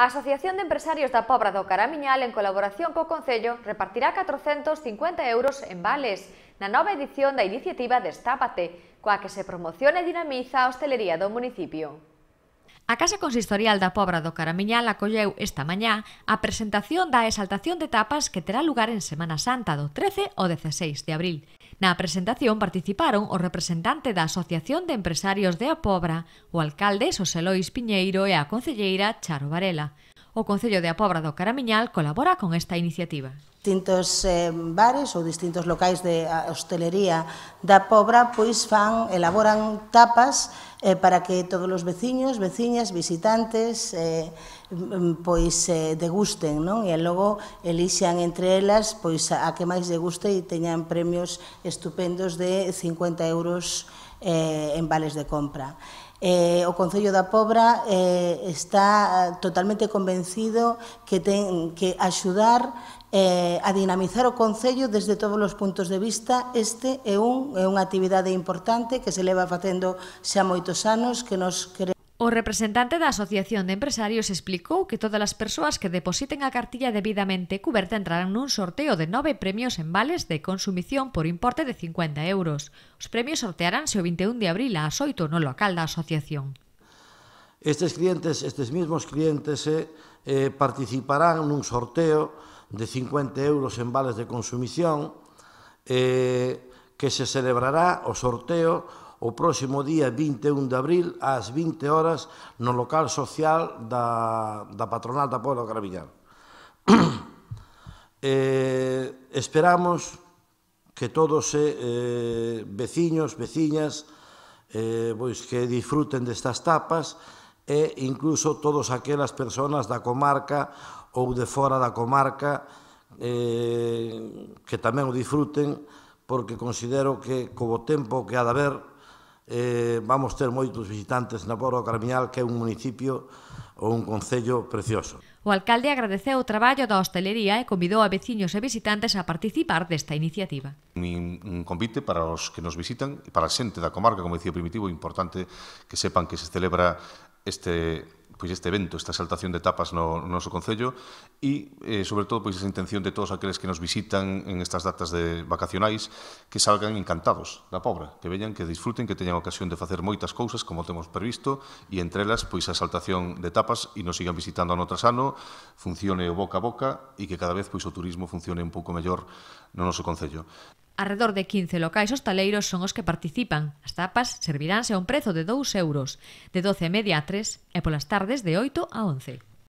A Asociación de Empresarios da Pobra do Caramiñal, en colaboración co Concello, repartirá 450 euros en vales na nova edición da iniciativa Destápate, coa que se promociona e dinamiza a hostelería do municipio. A Casa Consistorial da Pobra do Caramiñal acolleu esta mañá a presentación da exaltación de tapas que terá lugar en Semana Santa do 13 ao 16 de abril. Na presentación participaron o representante da Asociación de Empresarios de Apobra, o alcalde Xosé Piñeiro e a concelleira Charo Varela. O Concello de Apobra do Caramiñal colabora con esta iniciativa distintos eh, bares ou distintos locais de hostelería da Pobra pois fan, elaboran tapas eh, para que todos os veciños, veciñas, visitantes eh, mm, pois eh, degusten, non? E logo elixan entre elas pois a que máis guste e teñan premios estupendos de 50 euros eh, en vales de compra. Eh, o Concello da Pobra eh, está eh, totalmente convencido que ten que axudar eh, a dinamizar o Concello desde todos os puntos de vista. Este é, un, é unha actividade importante que se leva facendo xa moito moitos anos que nos queremos O representante da Asociación de Empresarios explicou que todas as persoas que depositen a cartilla debidamente coberta entrarán nun sorteo de nove premios en vales de consumición por importe de 50 euros. Os premios sortearánse o 21 de abril ás 8 no local da asociación. Estes clientes, estes mesmos clientes eh, eh participarán nun sorteo de 50 euros en vales de consumición eh, que se celebrará o sorteo o próximo día 21 de abril ás 20 horas no local social da, da Patronal da Pobla do Carabiñal. eh, esperamos que todos eh, eh, veciños, veciñas, eh, pois que disfruten destas tapas e incluso todos aquelas persoas da comarca ou de fora da comarca eh, que tamén o disfruten porque considero que co tempo que ha de haber eh, vamos ter moitos visitantes na Borgo Carmiñal, que é un municipio ou un concello precioso. O alcalde agradeceu o traballo da hostelería e convidou a veciños e visitantes a participar desta iniciativa. Un, convite para os que nos visitan, para a xente da comarca, como o Primitivo, importante que sepan que se celebra este pois este evento, esta saltación de etapas no, no noso Concello e, eh, sobre todo, pois esa intención de todos aqueles que nos visitan en estas datas de vacacionais que salgan encantados da pobra, que veñan, que disfruten, que teñan ocasión de facer moitas cousas como temos previsto e entre elas pois a saltación de etapas e nos sigan visitando ano tras ano, funcione o boca a boca e que cada vez pois o turismo funcione un pouco mellor no noso Concello. Arredor de 15 locais hostaleiros son os que participan. As tapas serviránse a un prezo de 2 euros, de 12 e media a 3 e polas tardes de 8 a 11.